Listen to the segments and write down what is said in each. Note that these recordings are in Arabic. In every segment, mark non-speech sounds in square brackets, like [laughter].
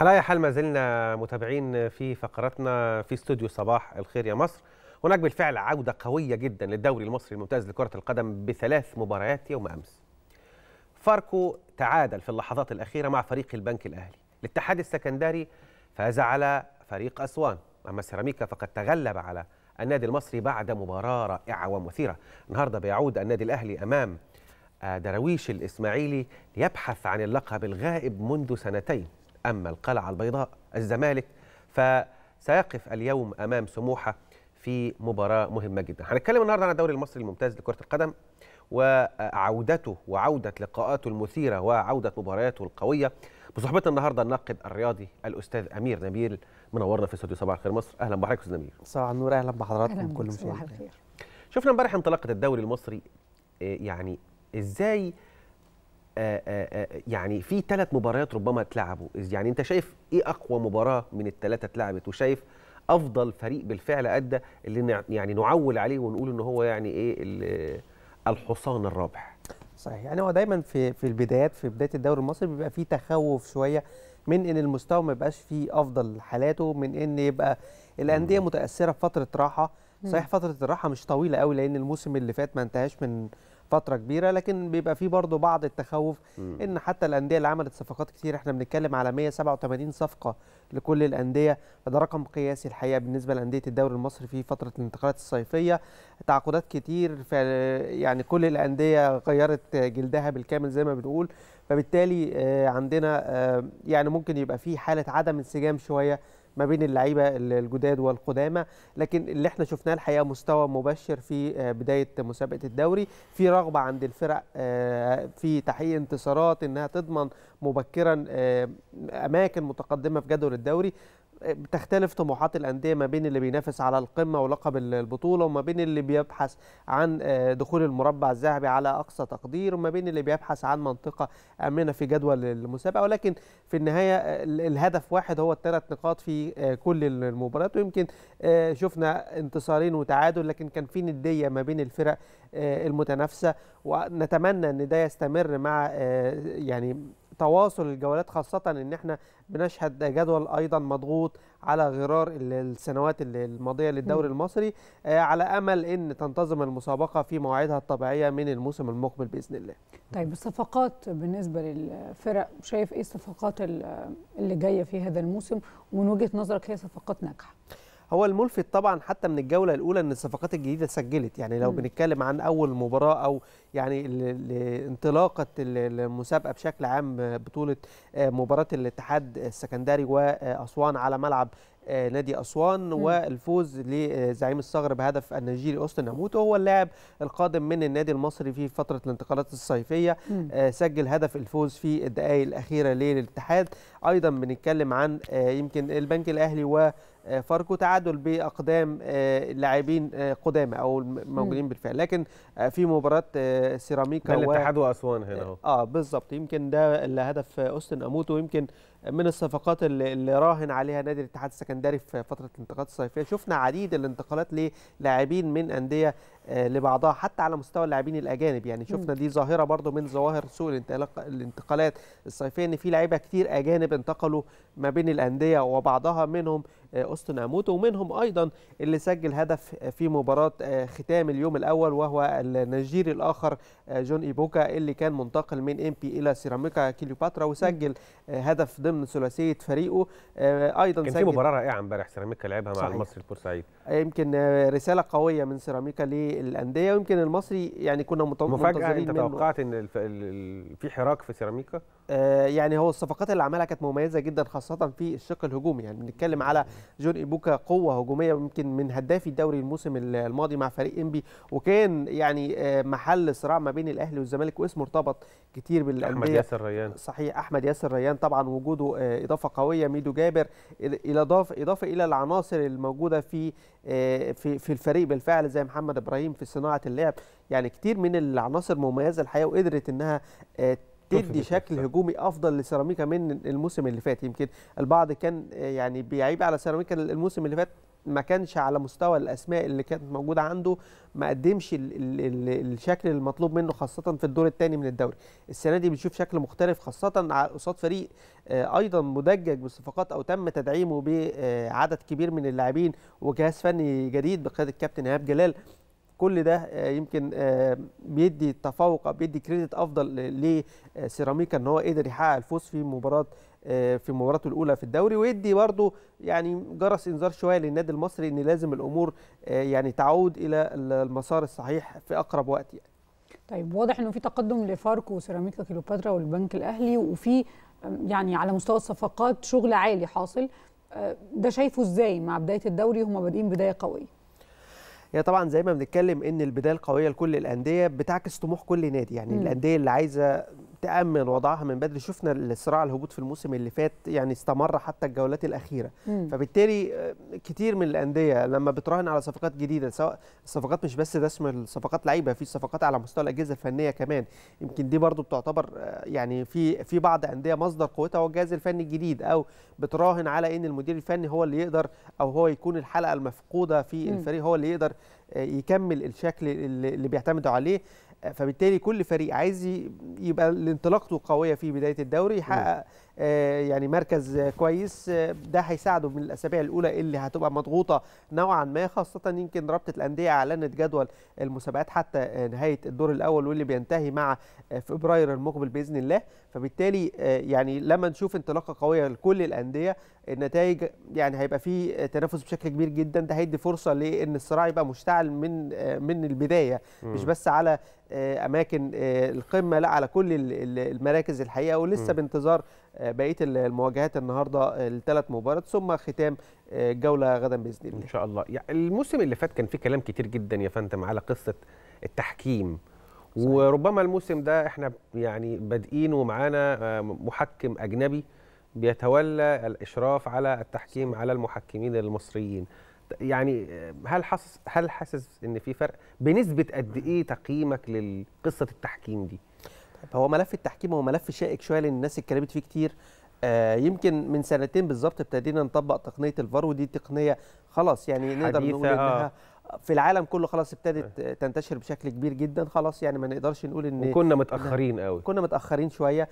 على اي حال ما زلنا متابعين في فقرتنا في استوديو صباح الخير يا مصر هناك بالفعل عوده قويه جدا للدوري المصري الممتاز لكره القدم بثلاث مباريات يوم امس فاركو تعادل في اللحظات الاخيره مع فريق البنك الاهلي الاتحاد السكندري فاز على فريق اسوان اما سيراميكا فقد تغلب على النادي المصري بعد مباراه رائعه ومثيره النهارده بيعود النادي الاهلي امام آه، دراويش الاسماعيلي ليبحث عن اللقب الغائب منذ سنتين أما القلعة البيضاء الزمالك فسيقف اليوم أمام سموحة في مباراة مهمة جدا هنتكلم النهاردة عن الدوري المصري الممتاز لكرة القدم وعودته وعودة لقاءاته المثيرة وعودة مبارياته القوية بصحبتنا النهارده الناقد الرياضي الاستاذ امير نبيل منورنا في استوديو صباح الخير مصر اهلا بحضرتك استاذ نبيل صباح النور اهلا بحضراتكم كل مشاهدينا شفنا امبارح انطلاقه الدوري المصري آه، يعني ازاي آه، آه، آه، يعني في ثلاث مباريات ربما اتلعبوا يعني انت شايف ايه اقوى مباراه من الثلاثه اتلعبت وشايف افضل فريق بالفعل ادى اللي يعني نعول عليه ونقول ان هو يعني ايه الحصان الرابح صحيح يعني هو دايما في في البدايات في بدايه الدوري المصري بيبقى في تخوف شويه من ان المستوى ما يبقاش فيه افضل حالاته من ان يبقى الانديه متاثره بفتره راحه صحيح فتره الراحه مش طويله قوي لان الموسم اللي فات ما انتهاش من فتره كبيره لكن بيبقى في برضه بعض التخوف م. ان حتى الانديه اللي عملت صفقات كتير احنا بنتكلم على 187 صفقه لكل الانديه فده رقم قياسي الحقيقه بالنسبه لانديه الدوري المصري في فتره الانتقالات الصيفيه تعاقدات كتير يعني كل الانديه غيرت جلدها بالكامل زي ما بنقول فبالتالي آه، عندنا آه، يعني ممكن يبقى في حاله عدم انسجام شويه ما بين اللعيبه الجداد والقدامى لكن اللي احنا شفناه الحقيقه مستوى مبشر في آه، بدايه مسابقه الدوري في رغبه عند الفرق آه، في تحقيق انتصارات انها تضمن مبكرا آه، اماكن متقدمه في جدول الدوري بتختلف طموحات الانديه ما بين اللي بينافس على القمه ولقب البطوله وما بين اللي بيبحث عن آه، دخول المربع الذهبي على اقصى تقدير وما بين اللي بيبحث عن منطقه امنه في جدول المسابقه ولكن في النهايه آه، الهدف واحد هو الثلاث نقاط في آه، كل المباريات ويمكن شفنا انتصارين وتعادل لكن كان في نديه ما بين الفرق المتنافسه ونتمنى ان ده يستمر مع يعني تواصل الجولات خاصة ان احنا بنشهد جدول ايضا مضغوط على غرار السنوات الماضية للدوري المصري آه، على امل ان تنتظم المسابقة في مواعيدها الطبيعية من الموسم المقبل باذن الله. طيب الصفقات بالنسبة للفرق شايف ايه الصفقات اللي جاية في هذا الموسم ومن وجهة نظرك هي صفقات ناجحة؟ هو الملفت طبعا حتى من الجوله الاولى ان الصفقات الجديده سجلت يعني لو م. بنتكلم عن اول مباراه او يعني انطلاقه المسابقه بشكل عام بطوله آه، مباراه الاتحاد السكندري واسوان على ملعب آه، نادي اسوان م. والفوز لزعيم الثغر بهدف النيجيري اوستن اموتو هو اللاعب القادم من النادي المصري في فتره الانتقالات الصيفيه م. آه، سجل هدف الفوز في الدقائق الاخيره للاتحاد ايضا بنتكلم عن يمكن البنك الاهلي و آه، فاركو تعادل باقدام آه، لاعبين آه، قدامى او موجودين بالفعل لكن في مباراه سيراميكا الاتحاد و... واسوان هنا اه بالظبط يمكن ده اللي هدف اوستن اموتو يمكن من الصفقات اللي راهن عليها نادي الاتحاد السكندري في فتره الانتقالات الصيفيه شفنا عديد الانتقالات للاعبين من انديه لبعضها حتى على مستوى اللاعبين الاجانب يعني شفنا دي ظاهره برضو من ظواهر سوء الانتقالات الصيفيه ان في لعيبه كتير اجانب انتقلوا ما بين الانديه وبعضها منهم اوستن آه، اموتو ومنهم ايضا اللي سجل هدف آه، في مباراه آه، ختام اليوم الاول وهو النجير الاخر جون ايبوكا اللي كان منتقل من ام بي الى سيراميكا كليوباترا وسجل هدف ضمن ثلاثيه فريقه ايضا كان في مباراه رائعه امبارح سيراميكا لعبها مع المصري البورسعيد يمكن رساله قويه من سيراميكا للانديه ويمكن المصري يعني كنا متوقعين مفاجاه يعني انت توقعت ان في حراك في سيراميكا آه، يعني هو الصفقات اللي عملها كانت مميزه جدا خاصه في الشق الهجومي يعني بنتكلم على جون ايبوكا قوه هجوميه ويمكن من هدافي الدوري الموسم الماضي مع فريق انبي وكان يعني آه، محل صراع ما بين الاهلي والزمالك واسمه ارتبط كتير بالانديه احمد ياسر ريان صحيح احمد ياسر ريان طبعا وجوده آه، اضافه قويه ميدو جابر اضافه اضافه الى العناصر الموجوده في آه، في في الفريق بالفعل زي محمد ابراهيم في صناعه اللعب يعني كتير من العناصر مميزه الحقيقه وقدرت انها آه، تدي شكل هجومي افضل لسيراميكا من الموسم اللي فات يمكن البعض كان آه، يعني بيعيب على سيراميكا الموسم اللي فات ما كانش على مستوى الاسماء اللي كانت موجوده عنده ما قدمش الـ الـ الـ الشكل المطلوب منه خاصه في الدور الثاني من الدوري السنه دي بنشوف شكل مختلف خاصه قصاد فريق آه، ايضا مدجج بالصفقات او تم تدعيمه بعدد كبير من اللاعبين وجهاز فني جديد بقياده الكابتن ايهاب جلال كل ده آه، يمكن آه، بيدي تفوق او بيدي كريدت افضل لسيراميكا ان هو قدر يحقق الفوز في مباراه آه، في مباراته الاولى في الدوري ويدي برضه يعني جرس انذار شويه للنادي المصري ان لازم الامور آه، يعني تعود الى المسار الصحيح في اقرب وقت يعني. طيب واضح انه في تقدم لفاركو وسيراميكا كليوباترا والبنك الاهلي وفي يعني على مستوى الصفقات شغل عالي حاصل آه، ده شايفه ازاي مع بدايه الدوري هم بادئين بدايه قويه هي طبعا زي ما بنتكلم ان البدايه القويه لكل الانديه بتعكس طموح كل نادي يعني م. الانديه اللي عايزه تامن وضعها من بدري شفنا الصراع الهبوط في الموسم اللي فات يعني استمر حتى الجولات الاخيره مم. فبالتالي آه، كتير من الانديه لما بتراهن على صفقات جديده سواء الصفقات مش بس دسم صفقات لعيبه في صفقات على مستوى الاجهزه الفنيه كمان يمكن دي برضو بتعتبر آه، يعني في في بعض انديه مصدر قوتها هو الجهاز الفني الجديد او بتراهن على ان المدير الفني هو اللي يقدر او هو يكون الحلقه المفقوده في الفريق هو اللي يقدر آه، يكمل الشكل اللي بيعتمدوا عليه فبالتالي كل فريق عايز يبقى انطلاقته قويه في بدايه الدوري يحقق آه، يعني مركز كويس آه، ده هيساعده من الاسابيع الاولى اللي هتبقى مضغوطه نوعا ما خاصه يمكن رابطه الانديه اعلنت جدول المسابقات حتى نهايه الدور الاول واللي بينتهي مع آه، فبراير المقبل باذن الله فبالتالي يعني لما نشوف انطلاقه قويه لكل الانديه النتائج يعني هيبقى في تنافس بشكل كبير جدا ده هيدي فرصه لان الصراع يبقى مشتعل من من البدايه مش بس على آه، اماكن آه، القمه لا على كل المراكز الحقيقه ولسه بانتظار آه، بقيه المواجهات النهارده الثلاث مباريات ثم ختام الجوله غدا باذن الله. ان شاء الله، يعني الموسم اللي فات كان في كلام كتير جدا يا فندم على قصه التحكيم صحيح. وربما الموسم ده احنا يعني بادئين ومعانا محكم اجنبي بيتولى الاشراف على التحكيم على المحكمين المصريين. يعني هل حاسس هل حاسس ان في فرق بنسبه قد ايه تقييمك لقصه التحكيم دي طيب هو ملف التحكيم هو ملف شائك شويه لان الناس اتكلمت فيه كتير آه يمكن من سنتين بالظبط ابتدينا نطبق تقنيه الفار ودي تقنيه خلاص يعني نقدر نقول انها آه. في العالم كله خلاص ابتدت تنتشر بشكل كبير جدا خلاص يعني ما نقدرش نقول ان وكنا متاخرين قوي كنا متاخرين شويه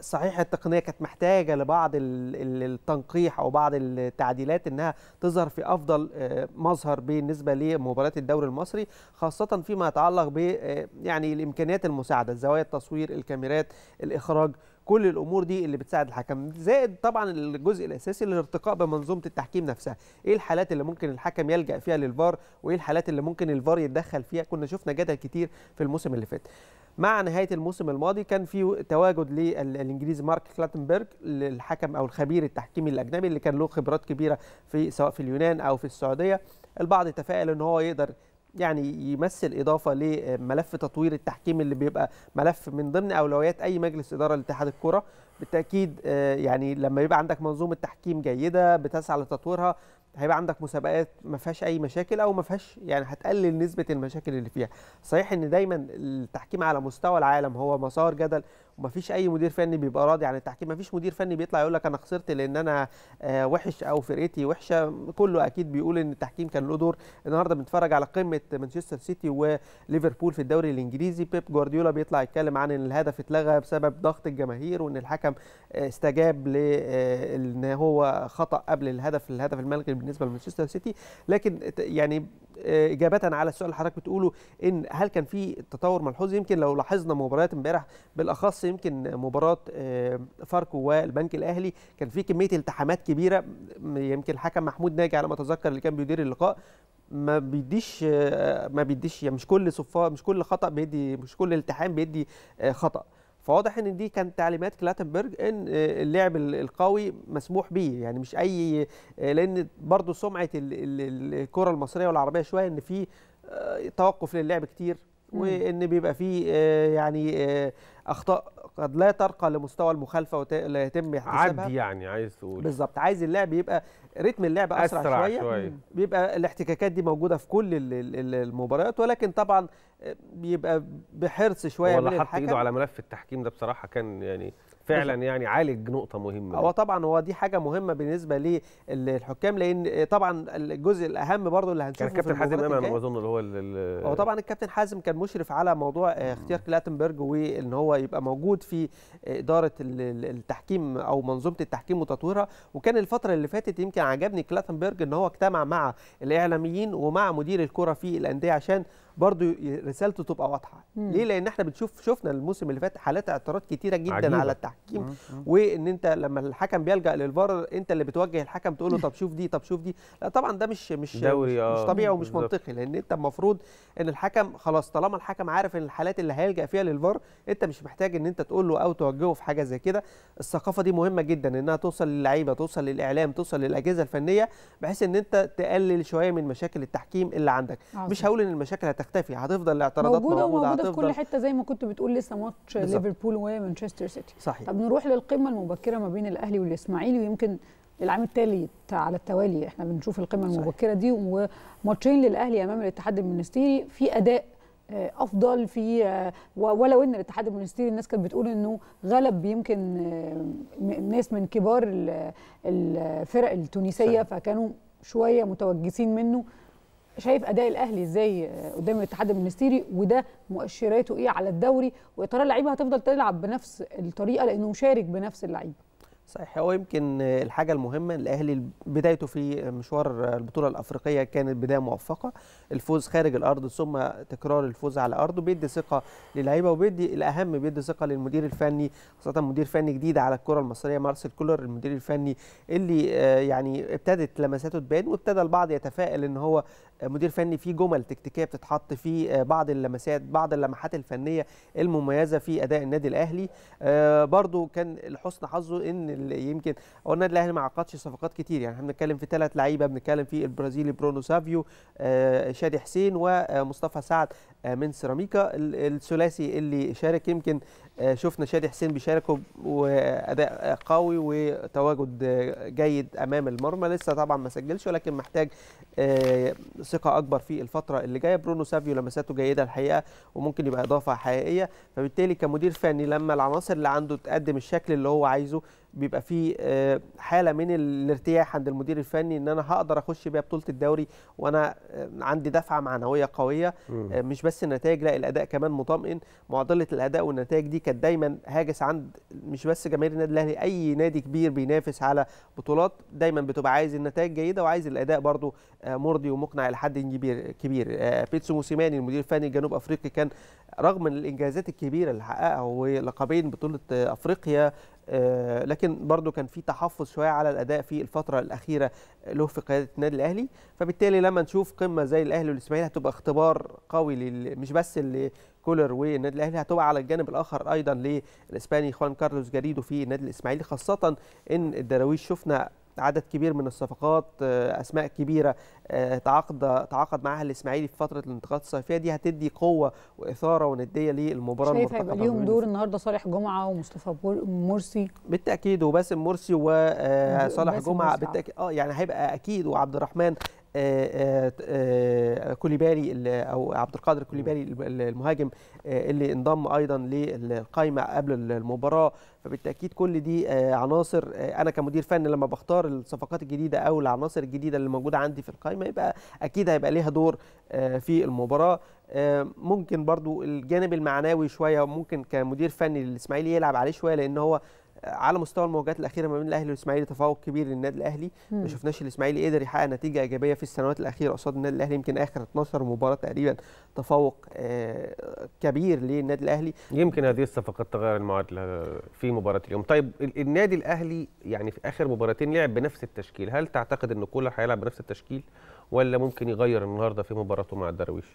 صحيح التقنيه كانت محتاجه لبعض التنقيح او بعض التعديلات انها تظهر في افضل آه، مظهر بالنسبه لمباريات الدوري المصري خاصه فيما يتعلق ب آه، يعني الامكانيات المساعده زوايا التصوير الكاميرات الاخراج كل الامور دي اللي بتساعد الحكم زائد طبعا الجزء الاساسي الارتقاء بمنظومه التحكيم نفسها ايه الحالات اللي ممكن الحكم يلجا فيها للفار وايه الحالات اللي ممكن الفار يتدخل فيها كنا شفنا جدل كتير في الموسم اللي فات مع نهايه الموسم الماضي كان في تواجد للانجليزي مارك كلاتنبرج الحكم او الخبير التحكيمي الاجنبي اللي كان له خبرات كبيره في سواء في اليونان او في السعوديه البعض تفائل ان هو يقدر يعني يمثل اضافه لملف تطوير التحكيم اللي بيبقى ملف من ضمن اولويات اي مجلس اداره لاتحاد الكره بالتاكيد آه، يعني لما يبقى عندك منظومه تحكيم جيده بتسعى لتطويرها هيبقى عندك مسابقات ما فيهاش اي مشاكل او ما فيهاش يعني هتقلل نسبه المشاكل اللي فيها صحيح ان دايما التحكيم على مستوى العالم هو مسار جدل ومفيش اي مدير فني بيبقى راضي عن التحكيم مفيش مدير فني بيطلع يقول لك انا خسرت لان انا آه، وحش او فرقتي وحشه كله اكيد بيقول ان التحكيم كان له دور النهارده بنتفرج على قمه مانشستر سيتي وليفربول في الدوري الانجليزي بيب جوارديولا بيطلع يتكلم عن ان الهدف اتلغى بسبب ضغط الجماهير وان الحكم آه، استجاب لان آه، هو خطا قبل الهدف الهدف الملغي بالنسبه لمانشستر سيتي لكن يعني آه، اجابه على السؤال اللي حضرتك بتقوله ان هل كان في تطور ملحوظ يمكن لو لاحظنا مباريات امبارح بالاخص يمكن مباراه آه، فاركو والبنك الاهلي كان في كميه التحامات كبيره يمكن الحكم محمود ناجي على ما اتذكر اللي كان بيدير اللقاء ما بيديش آه، ما بيديش يعني مش كل صفاء مش كل خطا بيدي مش كل التحام بيدي خطا فواضح ان دي كانت تعليمات كلاتنبرج ان آه، اللعب القوي مسموح به يعني مش اي آه، لان برضو سمعه الكره المصريه والعربيه شويه ان في آه، توقف للعب كتير وان بيبقى في يعني اخطاء قد لا ترقى لمستوى المخالفه ولا يتم احتسابها عدي يعني عايز تقول بالظبط عايز اللعب يبقى رتم اللعب اسرع, أسرع شوية. شويه بيبقى الاحتكاكات دي موجوده في كل المباريات ولكن طبعا آه، بيبقى بحرص شويه من الحكم حط ايده على ملف التحكيم ده بصراحه كان يعني فعلا يعني عالج نقطه مهمه هو طبعا هو دي حاجه مهمه بالنسبه للحكام لان طبعا الجزء الاهم برضه اللي هنشوفه كان الكابتن حازم امام اظن اللي هو هو طبعا الكابتن حازم كان مشرف على موضوع آه، اختيار كلاتنبرج وان هو يبقى موجود في آه، اداره التحكيم او منظومه التحكيم وتطويرها وكان الفتره اللي فاتت يمكن عجبني كلاتنبرج ان هو اجتمع مع الاعلاميين ومع مدير الكره في الانديه عشان برضو رسالته تبقى واضحه مم. ليه لان احنا بنشوف شفنا الموسم اللي فات حالات اعتراض كتيره جدا عجيبة. على التحكيم مم. مم. وان انت لما الحكم بيلجا للفار انت اللي بتوجه الحكم تقول له طب شوف دي طب شوف دي لا طبعا ده مش مش دوري مش, آه. مش طبيعي ومش بالزبط. منطقي لان انت المفروض ان الحكم خلاص طالما الحكم عارف ان الحالات اللي هيلجا فيها للفار انت مش محتاج ان انت تقول له او توجهه في حاجه زي كده الثقافه دي مهمه جدا انها توصل للعيبه توصل للاعلام توصل للاجهزه الفنيه بحيث ان انت تقلل شويه من مشاكل التحكيم اللي عندك عزيز. مش هقول ان المشاكل هتخ... هتختفي هتفضل الاعتراضات موجوده موجوده, موجودة في كل حته زي ما كنت بتقول لسه ماتش ليفربول ومانشستر سيتي صحيح طب نروح للقمه المبكره ما بين الاهلي والاسماعيلي ويمكن العام التالي على التوالي احنا بنشوف القمه المبكره دي وماتشين للاهلي امام الاتحاد المنستيري في اداء آه، افضل في آه، ولو ان الاتحاد المنستيري الناس كانت بتقول انه غلب يمكن آه، ناس من كبار الفرق التونسيه صحيح. فكانوا شويه متوجسين منه شايف اداء الاهلي ازاي قدام الاتحاد المنستيري وده مؤشراته ايه على الدوري ويا ترى اللعيبه هتفضل تلعب بنفس الطريقه لانه مشارك بنفس اللعيبه صحيح هو يمكن الحاجه المهمه الاهلي بدايته في مشوار البطوله الافريقيه كانت بدايه موفقه الفوز خارج الارض ثم تكرار الفوز على ارضه بيدي ثقه للعيبه وبيدي الاهم بيدي ثقه للمدير الفني خاصه مدير فني جديد على الكره المصريه مارسيل كولر المدير الفني اللي آه، يعني ابتدت لمساته تبان وابتدى البعض يتفائل ان هو مدير فني في جمل تكتيكيه بتتحط في آه، بعض اللمسات بعض اللمحات الفنيه المميزه في اداء النادي الاهلي آه، برضو كان لحسن حظه ان يمكن هو النادي الاهلي ما عقدش صفقات كتير يعني احنا بنتكلم في ثلاث لعيبه بنتكلم في البرازيلي برونو سافيو آه، شادي حسين ومصطفى سعد من سيراميكا الثلاثي اللي شارك يمكن آه، شفنا شادي حسين بيشاركوا واداء قوي وتواجد جيد امام المرمى لسه طبعا ما سجلش ولكن محتاج آه، ثقه اكبر في الفتره اللي جايه برونو سافيو لمساته جيده الحقيقه وممكن يبقى اضافه حقيقيه فبالتالي كمدير فني لما العناصر اللي عنده تقدم الشكل اللي هو عايزه بيبقى في آه، حاله من الارتياح عند المدير الفني ان انا هقدر اخش بيها بطوله الدوري وانا آه، عندي دفعه معنويه قويه آه، مش بس النتائج لا الاداء كمان مطمئن معضله الاداء والنتائج دي كانت دايما هاجس عند مش بس جماهير النادي الاهلي اي نادي كبير بينافس على بطولات دايما بتبقى عايز النتائج جيده وعايز الاداء برده مرضي ومقنع لحد كبير كبير بيتسو موسيماني المدير الفني الجنوب افريقي كان رغم الانجازات الكبيره اللي حققها ولقبين بطوله افريقيا آه، لكن برضو كان في تحفظ شويه على الاداء في الفتره الاخيره له في قياده النادي الاهلي فبالتالي لما نشوف قمه زي الاهلي والاسماعيلي هتبقى اختبار قوي مش بس لكولر والنادي الاهلي هتبقى على الجانب الاخر ايضا للاسباني خوان كارلوس جريدو في النادي الاسماعيلي خاصه ان الدراويش شفنا عدد كبير من الصفقات آه، اسماء كبيره آه، تعاقد تعاقد معاها الاسماعيلي في فتره الانتقالات الصيفيه دي هتدي قوه واثاره ونديه للمباراه شايف هيبقى ليهم دور النهارده صالح جمعه ومصطفى مرسي بالتاكيد وباسم مرسي وصالح آه، جمعه بالتاكيد اه يعني هيبقى اكيد وعبد الرحمن آه، آه، آه، كوليبالي او عبد القادر كوليبالي المهاجم اللي انضم ايضا للقائمه قبل المباراه فبالتاكيد كل دي عناصر انا كمدير فني لما بختار الصفقات الجديده او العناصر الجديده اللي موجوده عندي في القائمه يبقى اكيد هيبقى ليها دور في المباراه ممكن برضو الجانب المعنوي شويه ممكن كمدير فني للاسماعيلي يلعب عليه شويه لان هو على مستوى المواجهات الاخيره ما بين الاهلي والاسماعيلي تفوق كبير للنادي الاهلي ما شفناش الاسماعيلي قدر يحقق نتيجه ايجابيه في السنوات الاخيره قصاد النادي الاهلي يمكن اخر 12 مباراه تقريبا تفوق آه، كبير للنادي الاهلي يمكن هذه الصفقات تغير المعادله في مباراه اليوم طيب النادي الاهلي يعني في اخر مباراتين لعب بنفس التشكيل هل تعتقد ان كولر هيلعب بنفس التشكيل ولا ممكن يغير النهارده في مباراته مع الدراويش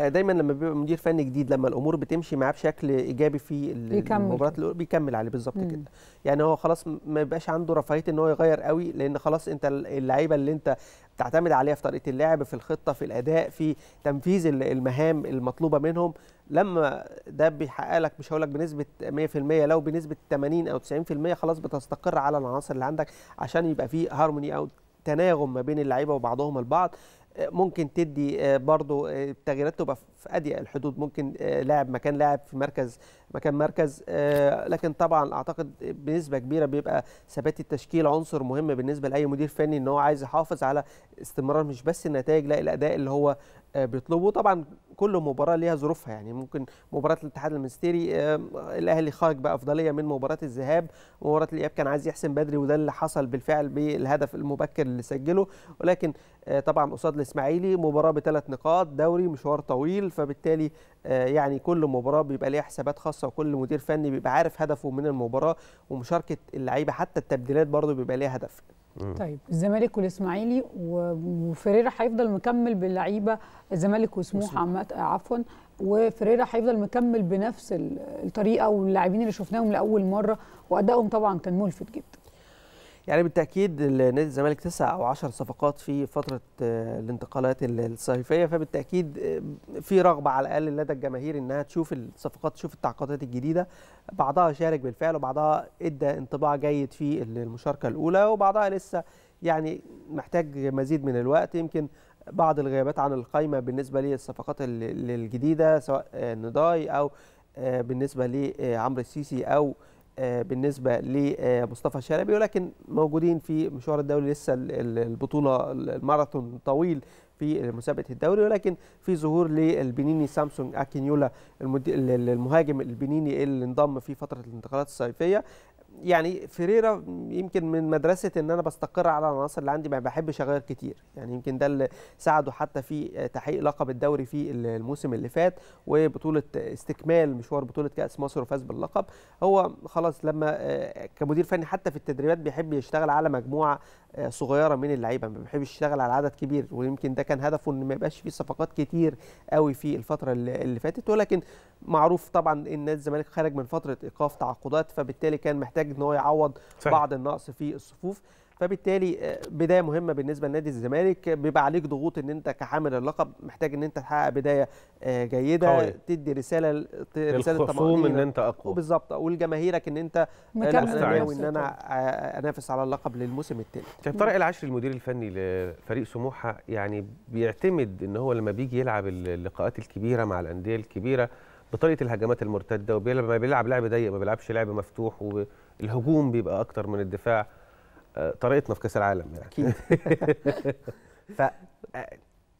آه، دايما لما بيبقى مدير فني جديد لما الامور بتمشي معاه بشكل ايجابي في المباريات بيكمل عليه بالظبط كده يعني هو خلاص ما بيبقاش عنده رفاهيه ان هو يغير قوي لان خلاص انت اللعيبه اللي انت بتعتمد عليها في طريقه اللعب في الخطه في الاداء في تنفيذ المهام المطلوبه منهم لما ده بيحقق لك مش هقول لك بنسبه 100% لو بنسبه 80 او 90% خلاص بتستقر على العناصر اللي عندك عشان يبقى في هارموني او تناغم ما بين اللعيبه وبعضهم البعض ممكن تدي آه، برضو آه، التغييرات تبقى في اضيق الحدود ممكن آه، لاعب مكان لاعب في مركز مكان مركز لكن طبعا اعتقد بنسبه كبيره بيبقى ثبات التشكيل عنصر مهم بالنسبه لاي مدير فني ان هو عايز يحافظ على استمرار مش بس النتائج لا الاداء اللي هو آه، بيطلبوا طبعا كل مباراه ليها ظروفها يعني ممكن مباراه الاتحاد المنستيري آه، الاهلي خارج بافضليه من مباراه الذهاب مباراه الاياب كان عايز يحسن بدري وده اللي حصل بالفعل بالهدف المبكر اللي سجله ولكن آه، طبعا قصاد الاسماعيلي مباراه بثلاث نقاط دوري مشوار طويل فبالتالي يعني كل مباراه بيبقى ليها حسابات خاصه وكل مدير فني بيبقى عارف هدفه من المباراه ومشاركه اللعيبه حتى التبديلات برضه بيبقى ليها هدف طيب الزمالك والاسماعيلي وفريرا هيفضل مكمل باللعيبه الزمالك وسموحه آه، عفوا وفريرا هيفضل مكمل بنفس الطريقه واللاعبين اللي شفناهم لاول مره وادائهم طبعا كان ملفت جدا يعني بالتاكيد نادي الزمالك تسع او عشر صفقات في فتره آه، الانتقالات الصيفيه فبالتاكيد آه، في رغبه على الاقل لدى الجماهير انها تشوف الصفقات تشوف التعاقدات الجديده بعضها شارك بالفعل وبعضها ادى انطباع جيد في المشاركه الاولى وبعضها لسه يعني محتاج مزيد من الوقت يمكن بعض الغيابات عن القائمه بالنسبه للصفقات الجديده سواء آه، نداي او بالنسبه لعمرو السيسي او آه، بالنسبه لمصطفى آه، شلبي ولكن موجودين في مشوار الدوري لسه البطوله الماراثون طويل في مسابقه الدوري ولكن في ظهور للبنيني سامسونج اكينيولا المهاجم البنيني اللي انضم في فتره الانتقالات الصيفيه يعني فريرا يمكن من مدرسه ان انا بستقر على العناصر اللي عندي ما بحبش اغير كتير يعني يمكن ده اللي ساعده حتى في تحقيق لقب الدوري في الموسم اللي فات وبطوله استكمال مشوار بطوله كاس مصر وفاز باللقب هو خلاص لما آه، كمدير فني حتى في التدريبات بيحب يشتغل على مجموعه آه، صغيره من اللعيبه ما بيحبش يشتغل على عدد كبير ويمكن ده كان هدفه ان ما يبقاش فيه صفقات كتير قوي في الفتره اللي فاتت ولكن معروف طبعا ان نادي الزمالك خارج من فتره ايقاف تعاقدات فبالتالي كان محتاج ان هو يعوض صحيح. بعض النقص في الصفوف فبالتالي آه، بدايه مهمه بالنسبه لنادي الزمالك بيبقى عليك ضغوط ان انت كحامل اللقب محتاج ان انت تحقق بدايه آه، جيده قوي. تدي رساله رساله طمانينه ان انت اقوى بالظبط ولجماهيرك ان انت لا انا ناوي ان انا آه، انافس على اللقب للموسم الثاني كان طارق العشري المدير الفني لفريق سموحه يعني بيعتمد ان هو لما بيجي يلعب اللقاءات الكبيره مع الانديه الكبيره بطريقه الهجمات المرتده وبيلعب ما بيلعب لعب ضيق ما بيلعبش لعب مفتوح والهجوم بيبقى اكتر من الدفاع طريقتنا في كاس العالم يعني اكيد [laughs] ف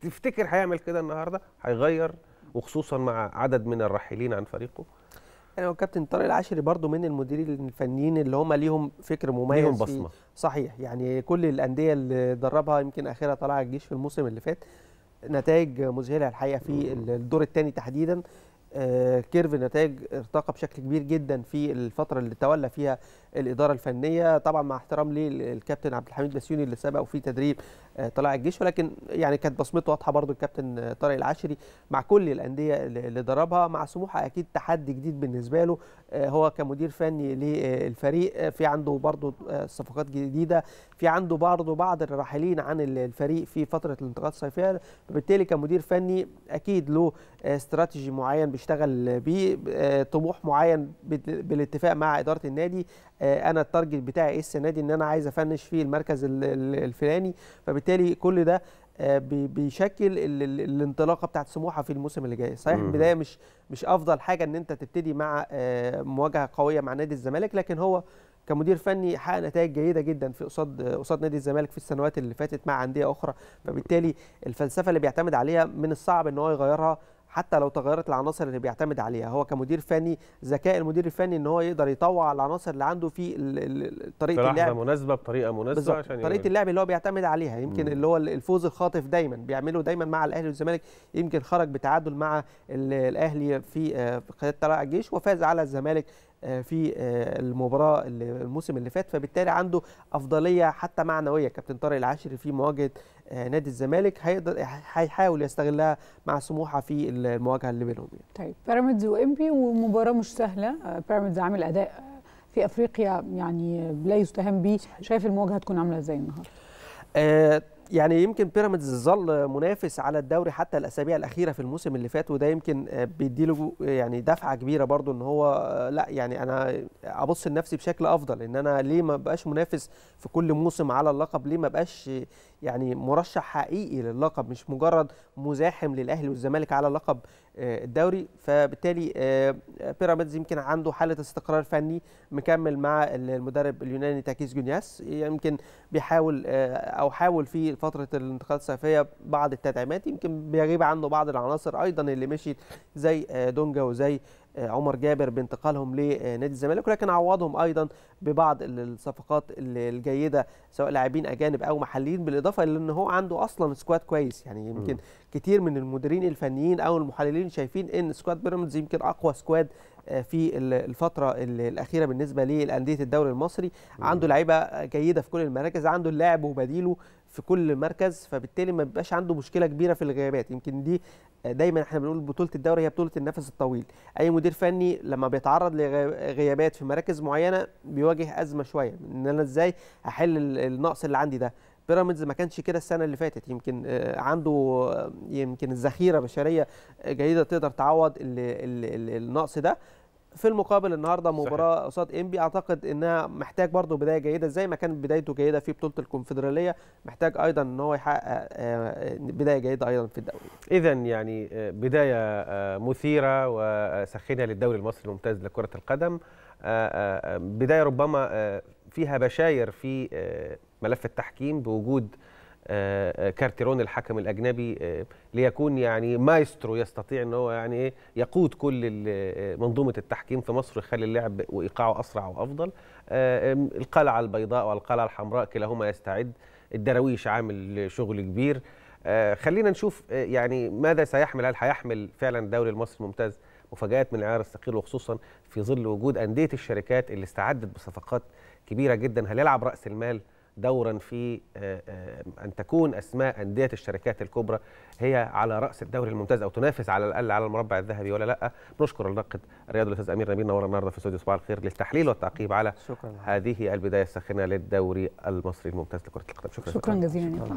تفتكر هيعمل كده النهارده هيغير وخصوصا مع عدد من الراحلين عن فريقه انا يعني وكابتن طارق العاشري برضو من المديرين الفنيين اللي هم ليهم فكر مميز ليهم بصمه صحيح يعني كل الانديه اللي دربها يمكن اخرها طلع الجيش في الموسم اللي فات نتائج مذهله الحقيقه في الدور الثاني تحديدا آه، كيرف نتائج ارتقى بشكل كبير جدا في الفتره اللي تولى فيها الاداره الفنيه طبعا مع احترام للكابتن عبد الحميد بسيوني اللي سبق وفي تدريب آه، طلائع الجيش ولكن يعني كانت بصمته واضحه برضو الكابتن آه، طارق العشري مع كل الانديه اللي ضربها مع سموحه اكيد تحدي جديد بالنسبه له آه، هو كمدير فني للفريق في عنده برضو صفقات جديده في عنده برضو بعض الراحلين عن الفريق في فتره الانتقالات الصيفيه فبالتالي كمدير فني اكيد له استراتيجي معين بيشتغل بيه طموح معين بالاتفاق مع اداره النادي آه، انا التارجت بتاعي ايه السنه دي ان انا عايز افنش فيه المركز الفلاني فبالتالي كل ده آه، بيشكل الانطلاقه بتاعت سموحه في الموسم اللي جاي صحيح البدايه مش مش افضل حاجه ان انت تبتدي مع آه، مواجهه قويه مع نادي الزمالك لكن هو كمدير فني حقق نتائج جيده جدا في قصاد قصاد نادي الزمالك في السنوات اللي فاتت مع انديه اخرى فبالتالي الفلسفه اللي بيعتمد عليها من الصعب ان هو يغيرها حتى لو تغيرت العناصر اللي بيعتمد عليها هو كمدير فني ذكاء المدير الفني ان هو يقدر يطوع العناصر اللي عنده في طريقه اللعب مناسبه بطريقه مناسبه عشان طريقه اللعب اللي هو بيعتمد عليها يمكن مم. اللي هو الفوز الخاطف دايما بيعمله دايما مع الاهلي والزمالك يمكن خرج بتعادل مع الاهلي في قياده طلائع الجيش وفاز على الزمالك آه، في آه، المباراه اللي الموسم اللي فات فبالتالي عنده افضليه حتى معنويه كابتن طارق العاشري في مواجهه آه، نادي الزمالك هيقدر هيحاول يستغلها مع سموحه في المواجهه اللي بينهم يعني. طيب بيراميدز وانبي ومباراه مش سهله بيراميدز عامل اداء في افريقيا يعني لا يستهان به شايف المواجهه هتكون عامله ازاي النهارده؟ يعني يمكن بيراميدز ظل منافس على الدوري حتى الاسابيع الاخيره في الموسم اللي فات وده يمكن آه، بيديله يعني دفعه كبيره برضو ان هو آه، لا يعني انا ابص لنفسي بشكل افضل ان انا ليه ما بقاش منافس في كل موسم على اللقب ليه ما بقاش يعني مرشح حقيقي للقب مش مجرد مزاحم للاهلي والزمالك على لقب آه، الدوري فبالتالي آه، بيراميدز يمكن عنده حاله استقرار فني مكمل مع المدرب اليوناني تاكيس جونياس يمكن بيحاول آه، او حاول في فتره الانتقالات الصيفيه بعض التدعيمات يمكن بيغيب عنه بعض العناصر ايضا اللي مشيت زي دونجا وزي عمر جابر بانتقالهم لنادي الزمالك ولكن عوضهم ايضا ببعض الصفقات الجيده سواء لاعبين اجانب او محليين بالاضافه لان هو عنده اصلا سكواد كويس يعني يمكن كتير من المديرين الفنيين او المحللين شايفين ان سكواد بيراميدز يمكن اقوى سكواد آه، في الفتره الاخيره بالنسبه للانديه الدوري المصري عنده لعيبه جيده في كل المراكز عنده اللاعب وبديله في كل مركز فبالتالي ما بيبقاش عنده مشكله كبيره في الغيابات يمكن دي دايما احنا بنقول بطوله الدوري هي بطوله النفس الطويل اي مدير فني لما بيتعرض لغيابات في مراكز معينه بيواجه ازمه شويه ان انا ازاي احل النقص اللي عندي ده بيراميدز ما كانش كده السنه اللي فاتت يمكن آه، عنده آه، يمكن الذخيره بشريه جيده تقدر تعوض النقص ده في المقابل النهارده مباراه قصاد انبي اعتقد انها محتاج برضو بدايه جيده زي ما كانت بدايته جيده في بطوله الكونفدراليه محتاج ايضا ان هو يحقق آه، بدايه جيده ايضا في الدوري اذا يعني آه، بدايه آه، مثيره وسخنه للدوري المصري الممتاز لكره القدم بدايه ربما فيها بشاير في ملف التحكيم بوجود كارتيرون الحكم الاجنبي آه، ليكون يعني مايسترو يستطيع ان هو يعني ايه يقود كل آه، منظومه التحكيم في مصر ويخلي اللعب وايقاعه اسرع وافضل آه، القلعه البيضاء والقلعه الحمراء كلاهما يستعد الدراويش عامل شغل كبير خلينا نشوف يعني ماذا سيحمل هل هيحمل فعلا الدوري المصري الممتاز مفاجات من العيار الثقيل وخصوصا في ظل وجود انديه الشركات اللي استعدت بصفقات كبيره جدا هل يلعب راس المال دورا في آه، آه، ان تكون اسماء انديه الشركات الكبرى هي على راس الدوري الممتاز او تنافس على الاقل على المربع الذهبي ولا لا بنشكر الناقد الرياضي الاستاذ امير نبيل نور النهارده في استوديو صباح الخير للتحليل والتعقيب على شكرا. هذه البدايه الساخنه للدوري المصري الممتاز لكره القدم شكرا شكرا جزيلا